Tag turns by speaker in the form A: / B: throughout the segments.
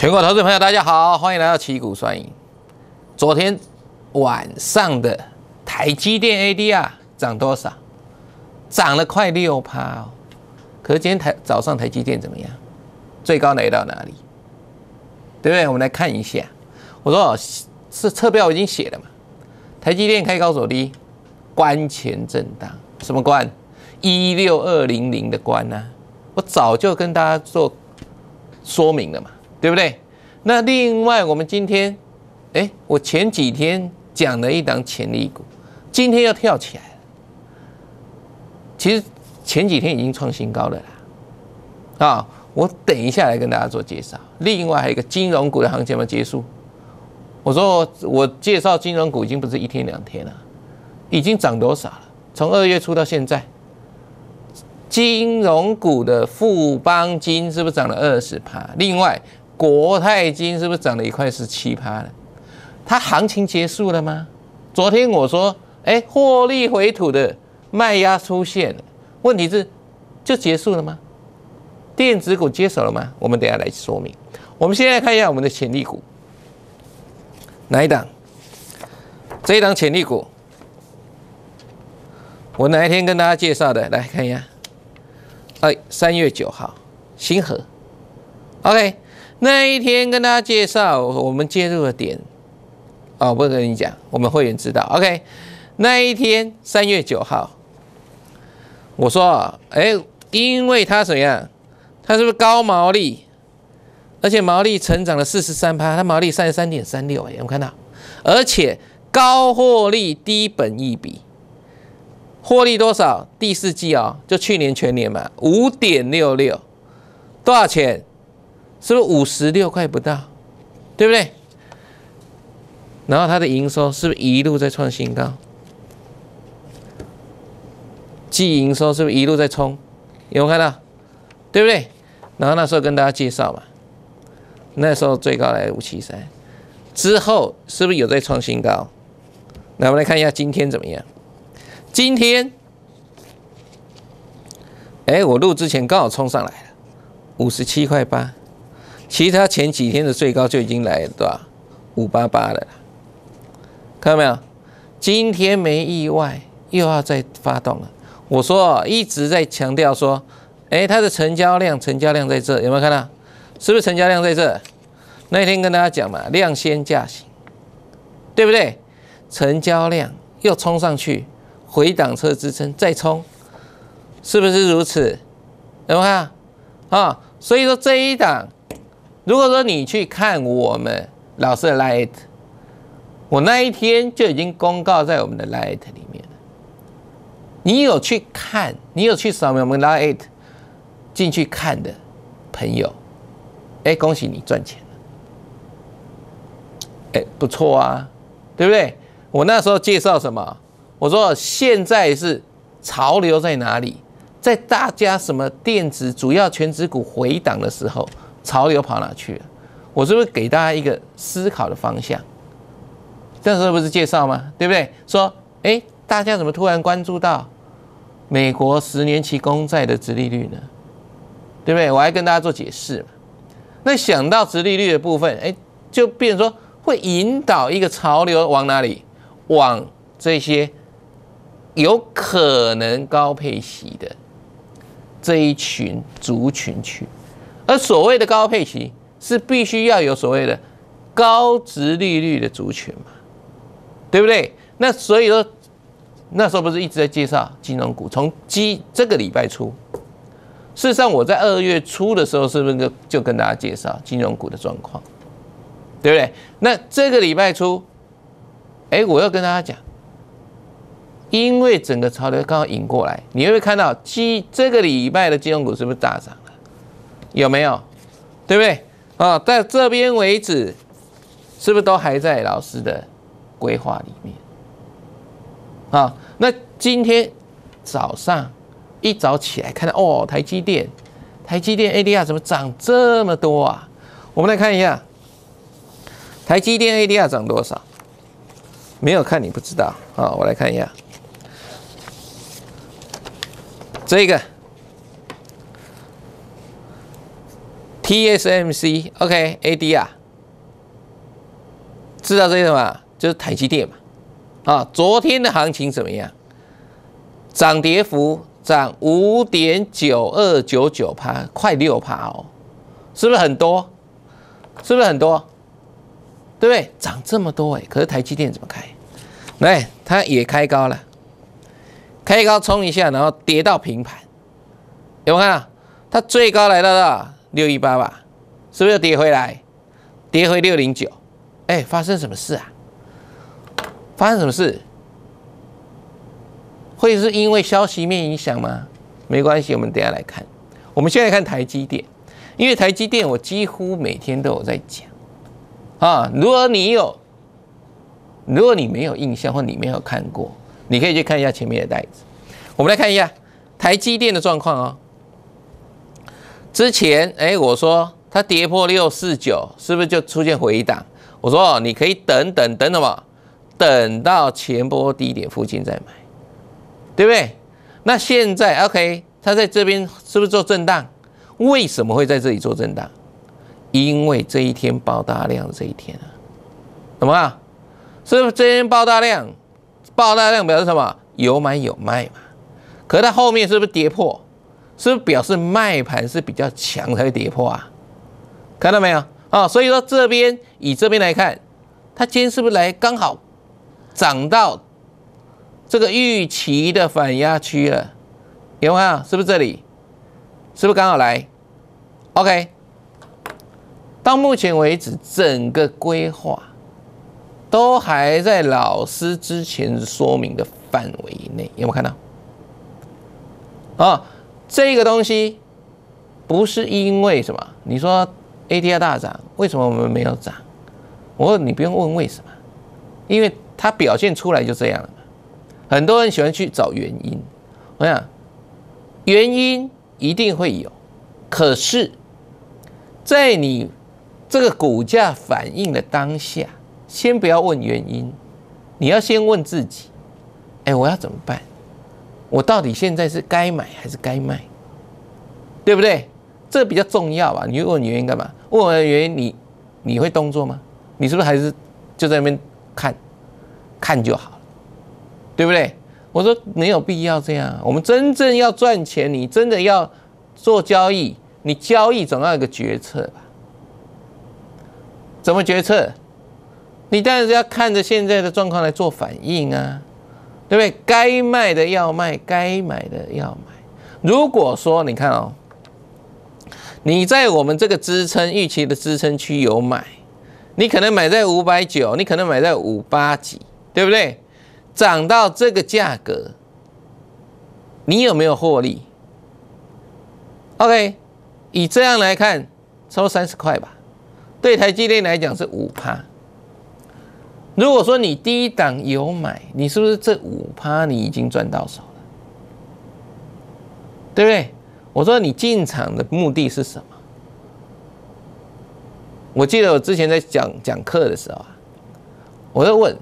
A: 全国投资朋友，大家好，欢迎来到七股算赢。昨天晚上的台积电 ADR 涨多少？涨了快六趴哦。可是今天台早上台积电怎么样？最高来到哪里？对不对？我们来看一下。我说是车标已经写了嘛？台积电开高走低，关前震荡。什么关？一六二零零的关呢？我早就跟大家做说明了嘛。对不对？那另外，我们今天，哎，我前几天讲了一档潜力股，今天又跳起来了。其实前几天已经创新高了啦，啊，我等一下来跟大家做介绍。另外，还有一个金融股的行情要结束。我说我介绍金融股已经不是一天两天了，已经涨多少了？从二月初到现在，金融股的富邦金是不是涨了二十趴？另外，国泰金是不是涨了一块是七趴了？它行情结束了吗？昨天我说，哎，获利回吐的卖压出现，问题是，就结束了吗？电子股接手了吗？我们等下来说明。我们先在看一下我们的潜力股，哪一档？这一档潜力股，我哪一天跟大家介绍的？来看一下，哎，三月九号，星河，OK。那一天跟大家介绍我们介入的点，啊，不跟你讲，我们会员知道。OK，那一天三月九号，我说，哎，因为它怎样？它是不是高毛利？而且毛利成长了四十三趴，它毛利三十三点三六，哎，我们看到，而且高获利低本益比，获利多少？第四季啊，就去年全年嘛，五点六六，多少钱？是不是五十六块不到，对不对？然后它的营收是不是一路在创新高？季营收是不是一路在冲？有没有看到？对不对？然后那时候跟大家介绍嘛，那时候最高来五七三，之后是不是有在创新高？那我们来看一下今天怎么样？今天，哎，我录之前刚好冲上来了，五十七块八。其实它前几天的最高就已经来了，对吧？五八八的，看到没有？今天没意外，又要再发动了。我说一直在强调说，哎，它的成交量，成交量在这，有没有看到？是不是成交量在这？那天跟大家讲嘛，量先价行，对不对？成交量又冲上去，回档车支撑再冲，是不是如此？有没有看？啊，所以说这一档。如果说你去看我们老师的 Light，我那一天就已经公告在我们的 Light 里面了。你有去看，你有去扫描我们 Light 进去看的朋友，哎，恭喜你赚钱了，哎，不错啊，对不对？我那时候介绍什么？我说现在是潮流在哪里？在大家什么电子主要全职股回档的时候。潮流跑哪去了？我是不是给大家一个思考的方向？这时候不是介绍吗？对不对？说，哎，大家怎么突然关注到美国十年期公债的殖利率呢？对不对？我还跟大家做解释嘛。那想到殖利率的部分，哎，就变说会引导一个潮流往哪里？往这些有可能高配息的这一群族群去。而所谓的高配齐是必须要有所谓的高值利率的族群嘛，对不对？那所以说那时候不是一直在介绍金融股？从今这个礼拜初，事实上我在二月初的时候是不是就跟大家介绍金融股的状况？对不对？那这个礼拜初，哎，我要跟大家讲，因为整个潮流刚好引过来，你会不会看到今这个礼拜的金融股是不是大涨？有没有？对不对？啊，在这边为止，是不是都还在老师的规划里面？啊，那今天早上一早起来看到哦，台积电，台积电 ADR 怎么涨这么多啊？我们来看一下，台积电 ADR 涨多少？没有看你不知道啊，我来看一下这个。TSMC OKAD 啊，知道这些什么？就是台积电嘛。啊，昨天的行情怎么样？涨跌幅涨五点九二九九八，快六趴哦，是不是很多？是不是很多？对不对？涨这么多哎，可是台积电怎么开？来，它也开高了，开高冲一下，然后跌到平盘，有没有看？它最高来到了。六一八吧，是不是又跌回来？跌回六零九，哎，发生什么事啊？发生什么事？会是因为消息面影响吗？没关系，我们等下来看。我们现在看台积电，因为台积电我几乎每天都有在讲啊。如果你有，如果你没有印象或你没有看过，你可以去看一下前面的袋子。我们来看一下台积电的状况哦。之前哎，我说它跌破六四九，是不是就出现回档？我说你可以等等等什么，等到前波低点附近再买，对不对？那现在 OK，它在这边是不是做震荡？为什么会在这里做震荡？因为这一天爆大量，这一天啊，怎么啊？是不是这一天爆大量？爆大量表示什么？有买有卖嘛？可是它后面是不是跌破？是不是表示卖盘是比较强才会跌破啊？看到没有啊？所以说这边以这边来看，它今天是不是来刚好涨到这个预期的反压区了？有没有看到？是不是这里？是不是刚好来？OK，到目前为止，整个规划都还在老师之前说明的范围内，有没有看到？啊？这个东西不是因为什么？你说 ADR 大涨，为什么我们没有涨？我，你不用问为什么，因为它表现出来就这样了很多人喜欢去找原因，我想原因一定会有，可是，在你这个股价反应的当下，先不要问原因，你要先问自己：，哎，我要怎么办？我到底现在是该买还是该卖，对不对？这比较重要吧。你问我原因干嘛？问我原因，你你会动作吗？你是不是还是就在那边看，看就好了，对不对？我说没有必要这样。我们真正要赚钱，你真的要做交易，你交易总要有个决策吧？怎么决策？你当然是要看着现在的状况来做反应啊。对不对？该卖的要卖，该买的要买。如果说你看哦，你在我们这个支撑预期的支撑区有买，你可能买在五百九，你可能买在五八几，对不对？涨到这个价格，你有没有获利？OK，以这样来看，抽三十块吧。对台积电来讲是五趴。如果说你第一档有买，你是不是这五趴你已经赚到手了？对不对？我说你进场的目的是什么？我记得我之前在讲讲课的时候啊，我就问，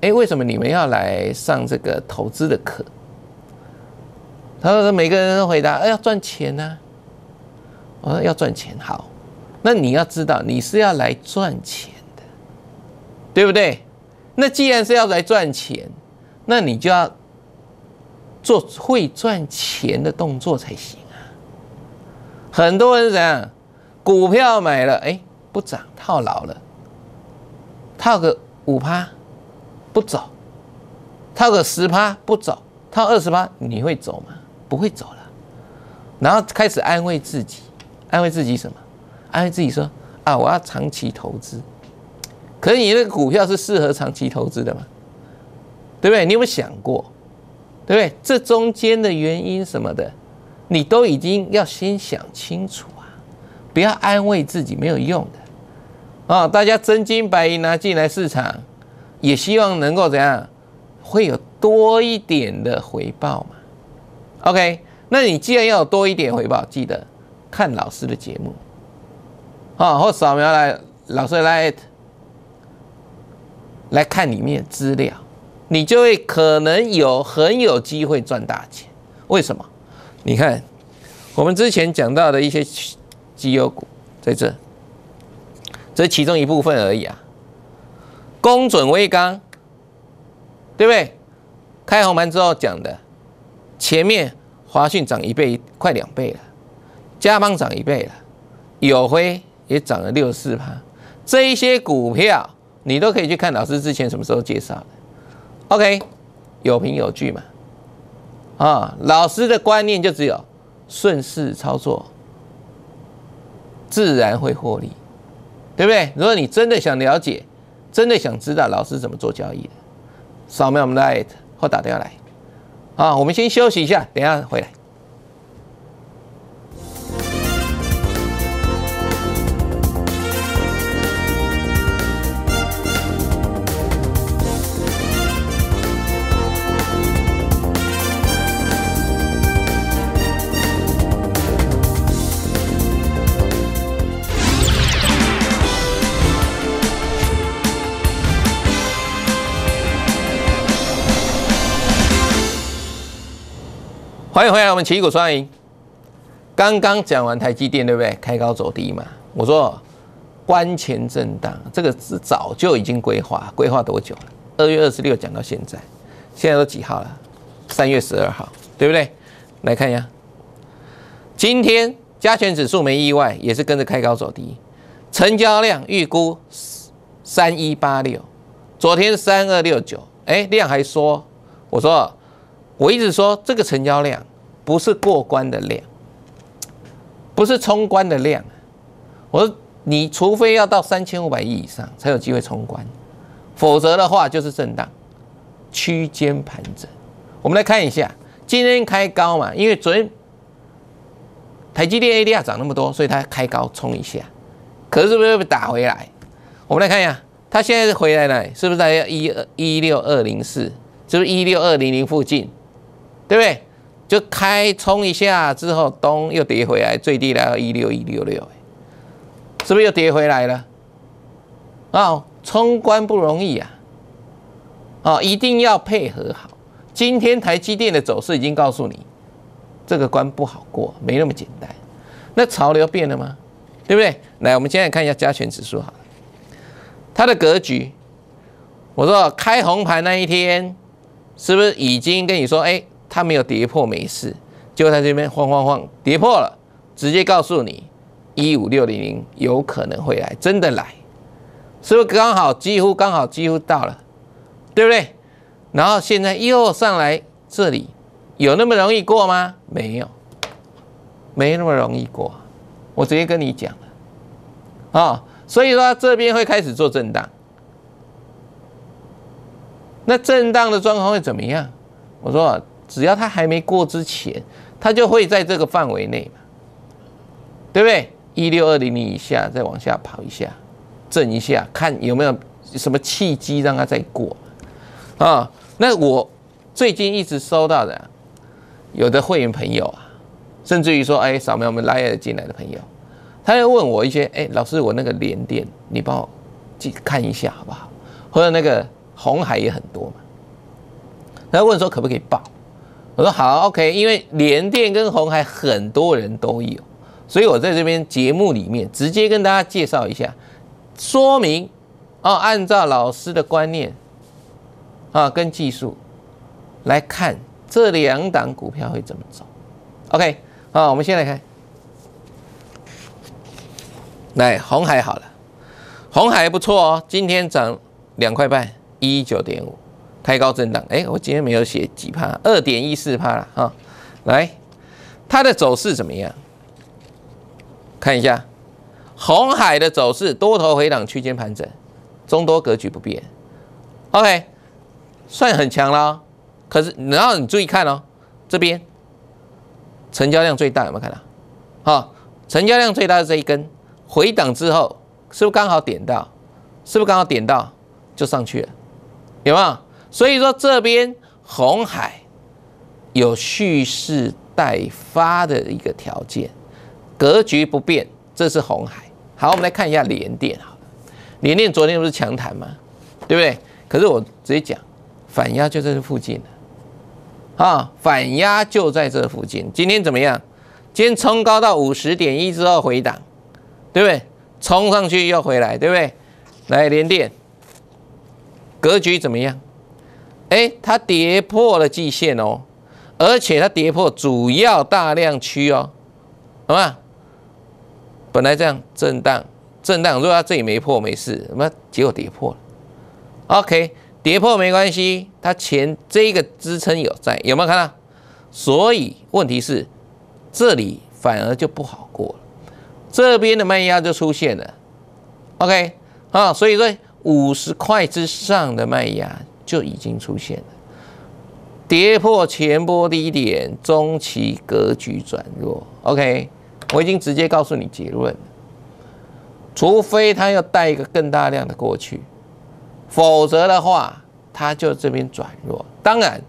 A: 哎，为什么你们要来上这个投资的课？他说每个人都回答，哎，要赚钱呢。我说要赚钱好，那你要知道你是要来赚钱。对不对？那既然是要来赚钱，那你就要做会赚钱的动作才行啊。很多人怎样？股票买了，哎，不涨，套牢了，套个五趴，不走；套个十趴，不走；套二十趴你会走吗？不会走了。然后开始安慰自己，安慰自己什么？安慰自己说啊，我要长期投资。可是你那个股票是适合长期投资的嘛？对不对？你有没有想过？对不对？这中间的原因什么的，你都已经要先想清楚啊！不要安慰自己没有用的啊！大家真金白银拿进来市场，也希望能够怎样，会有多一点的回报嘛？OK，那你既然要多一点回报，记得看老师的节目啊，或扫描来老师来。来看里面的资料，你就会可能有很有机会赚大钱。为什么？你看，我们之前讲到的一些绩优股，在这，这其中一部分而已啊。工准微刚，对不对？开红盘之后讲的，前面华讯涨一倍，快两倍了；嘉邦涨一倍了，友辉也涨了六四盘，这一些股票。你都可以去看老师之前什么时候介绍的，OK，有凭有据嘛？啊，老师的观念就只有顺势操作，自然会获利，对不对？如果你真的想了解，真的想知道老师怎么做交易的，扫描我们的艾特或打电话来。啊，我们先休息一下，等下回来。欢迎回来，我们奇股双赢。刚刚讲完台积电，对不对？开高走低嘛。我说关前震荡，这个是早就已经规划，规划多久了？二月二十六讲到现在，现在都几号了？三月十二号，对不对？来看一下，今天加权指数没意外，也是跟着开高走低。成交量预估三一八六，昨天三二六九。哎，量还说，我说。我一直说这个成交量不是过关的量，不是冲关的量。我说你除非要到三千五百亿以上才有机会冲关，否则的话就是震荡区间盘整。我们来看一下，今天开高嘛，因为昨天台积电 A D R 涨那么多，所以它开高冲一下，可是不是被打回来？我们来看一下，它现在是回来了，是不是在一二一六二零四，是不是一六二零零附近？对不对？就开冲一下之后，咚又跌回来，最低来到一六一六六，是不是又跌回来了？啊，冲关不容易啊！啊，一定要配合好。今天台积电的走势已经告诉你，这个关不好过，没那么简单。那潮流变了吗？对不对？来，我们现在看一下加权指数哈，它的格局。我说开红盘那一天，是不是已经跟你说，哎？它没有跌破没事，就在这边晃晃晃，跌破了，直接告诉你一五六零零有可能会来，真的来，是不是刚好几乎刚好几乎到了，对不对？然后现在又上来这里，有那么容易过吗？没有，没那么容易过，我直接跟你讲了啊，所以说这边会开始做震荡，那震荡的状况会怎么样？我说。只要它还没过之前，它就会在这个范围内嘛，对不对？一六二零零以下再往下跑一下，震一下，看有没有什么契机让它再过。啊，那我最近一直收到的，有的会员朋友啊，甚至于说，哎，扫描我们拉页进来的朋友，他要问我一些，哎，老师，我那个连电你帮我去看一下好不好？或者那个红海也很多嘛，他问说可不可以报？我说好，OK，因为联电跟红海很多人都有，所以我在这边节目里面直接跟大家介绍一下，说明，啊，按照老师的观念，啊，跟技术来看这两档股票会怎么走，OK，啊，我们先来看，来红海好了，红海不错哦，今天涨两块半，一九点五。开高震荡，哎，我今天没有写几趴，二点一四趴了哈。来，它的走势怎么样？看一下，红海的走势，多头回档区间盘整，中多格局不变。OK，算很强啦。可是，然后你注意看哦，这边成交量最大有没有看到？啊，成交量最大的这一根回档之后，是不是刚好点到？是不是刚好点到就上去了？有没有？所以说这边红海有蓄势待发的一个条件，格局不变，这是红海。好，我们来看一下联电，啊，了，联电昨天不是强谈吗？对不对？可是我直接讲，反压就在这附近啊，反压就在这附近。今天怎么样？今天冲高到五十点一之后回档，对不对？冲上去又回来，对不对？来联电，格局怎么样？哎，它跌破了季线哦，而且它跌破主要大量区哦，好吧？本来这样震荡震荡，如果它这里没破没事，什么？结果跌破了。OK，跌破没关系，它前这个支撑有在，有没有看到？所以问题是这里反而就不好过了，这边的卖压就出现了。OK，啊，所以说五十块之上的卖压。就已经出现了，跌破前波低点，中期格局转弱。OK，我已经直接告诉你结论除非它要带一个更大量的过去，否则的话，它就这边转弱。当然，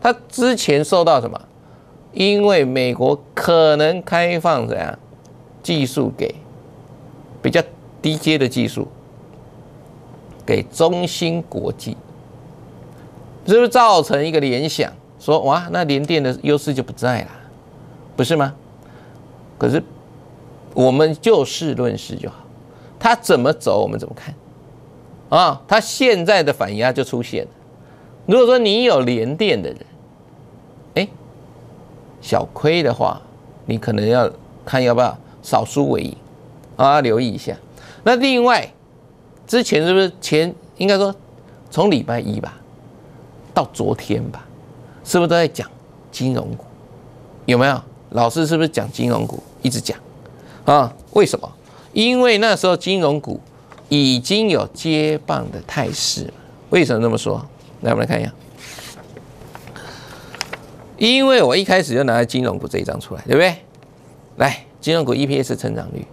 A: 它之前受到什么？因为美国可能开放怎样技术给比较低阶的技术，给中芯国际。是不是造成一个联想，说哇，那联电的优势就不在了，不是吗？可是我们就事论事就好，它怎么走我们怎么看啊？它现在的反压就出现了。如果说你有联电的人，哎，小亏的话，你可能要看要不要少输为赢啊，留意一下。那另外，之前是不是前应该说从礼拜一吧？到昨天吧，是不是都在讲金融股？有没有老师是不是讲金融股一直讲啊？为什么？因为那时候金融股已经有接棒的态势。为什么这么说？来，我们来看一下。因为我一开始就拿了金融股这一张出来，对不对？来，金融股 EPS 成长率，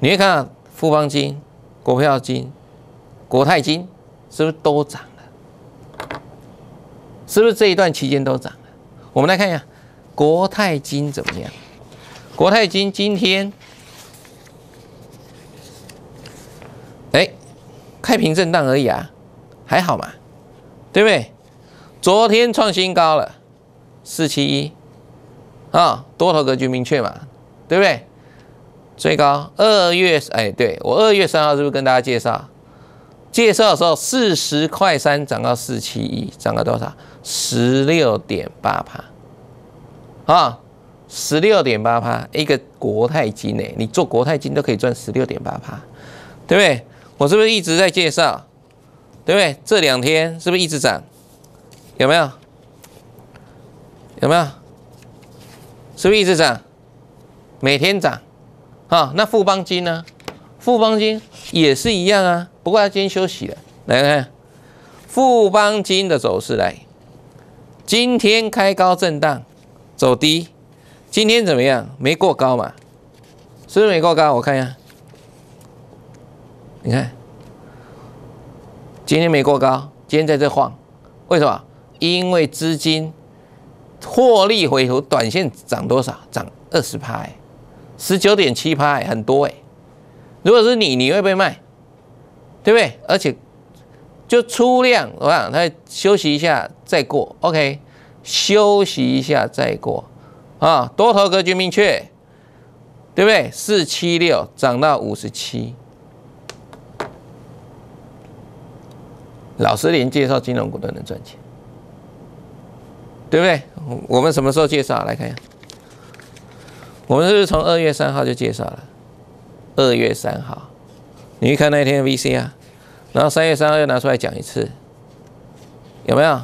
A: 你会看到富邦金、国票金、国泰金，是不是都涨？是不是这一段期间都涨了？我们来看一下国泰金怎么样？国泰金今天，哎，开平震荡而已啊，还好嘛，对不对？昨天创新高了，四七一啊，多头格局明确嘛，对不对？最高二月哎，对我二月三号是不是跟大家介绍？介绍的时候四十块三涨到四七一，涨了多少？十六点八帕，啊，十六点八帕一个国泰金呢？你做国泰金都可以赚十六点八帕，对不对？我是不是一直在介绍？对不对？这两天是不是一直涨？有没有？有没有？是不是一直涨？每天涨，啊，那富邦金呢？富邦金也是一样啊，不过它今天休息了。来看富邦金的走势来。今天开高震荡，走低。今天怎么样？没过高嘛，是不是没过高。我看一下，你看，今天没过高，今天在这晃。为什么？因为资金获利回头，短线涨多少？涨二十拍，十九点七拍，很多哎。如果是你，你会被卖，对不对？而且就出量，我想他休息一下再过，OK，休息一下再过，啊，多头格局明确，对不对？四七六涨到五十七，老师连介绍金融股都能赚钱，对不对？我们什么时候介绍？来看一下，我们是不是从二月三号就介绍了。二月三号，你去看那一天的 VC 啊，然后三月三号又拿出来讲一次，有没有？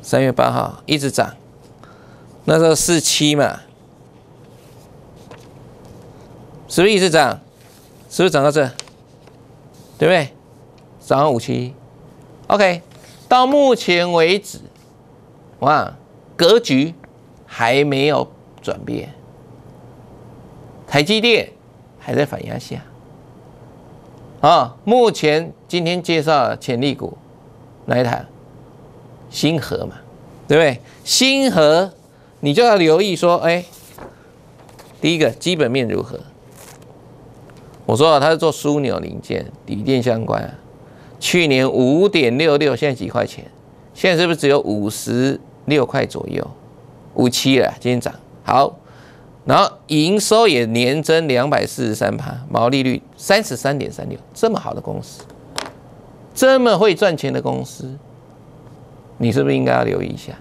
A: 三月八号一直涨，那时候四七嘛，是不是一直涨？是不是涨到这？对不对？涨到五七。OK，到目前为止，哇，格局还没有转变，台积电。还在反压下，啊，目前今天介绍潜力股哪一台？星河嘛，对不对？星河，你就要留意说，哎，第一个基本面如何？我说啊，它是做枢纽零件，锂电相关。去年五点六六，现在几块钱？现在是不是只有五十六块左右？五七了，今天涨好。然后营收也年增两百四十三趴，毛利率三十三点三六，这么好的公司，这么会赚钱的公司，你是不是应该要留意一下？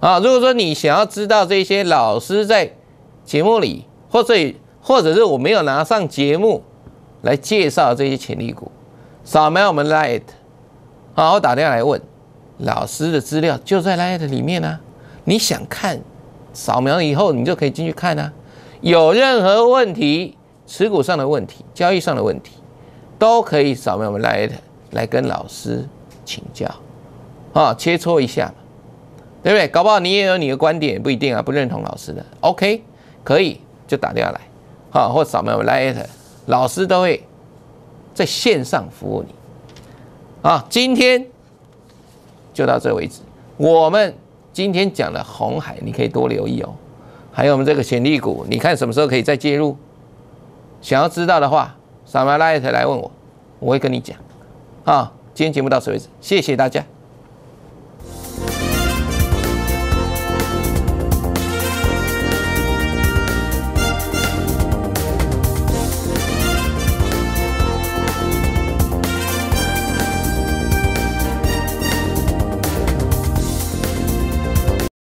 A: 啊，如果说你想要知道这些老师在节目里，或者，或者是我没有拿上节目来介绍这些潜力股，扫描我们 Lite，啊，我打电话问老师的资料就在 Lite 里面呢，你想看？扫描以后，你就可以进去看啊。有任何问题，持股上的问题、交易上的问题，都可以扫描我们来特来跟老师请教啊，切磋一下嘛，对不对？搞不好你也有你的观点，也不一定啊，不认同老师的。OK，可以就打掉来啊，或扫描我们来特，老师都会在线上服务你啊。今天就到这为止，我们。今天讲的红海，你可以多留意哦。还有我们这个潜力股，你看什么时候可以再介入？想要知道的话，扫描 Light 来问我，我会跟你讲。啊，今天节目到此为止，谢谢大家。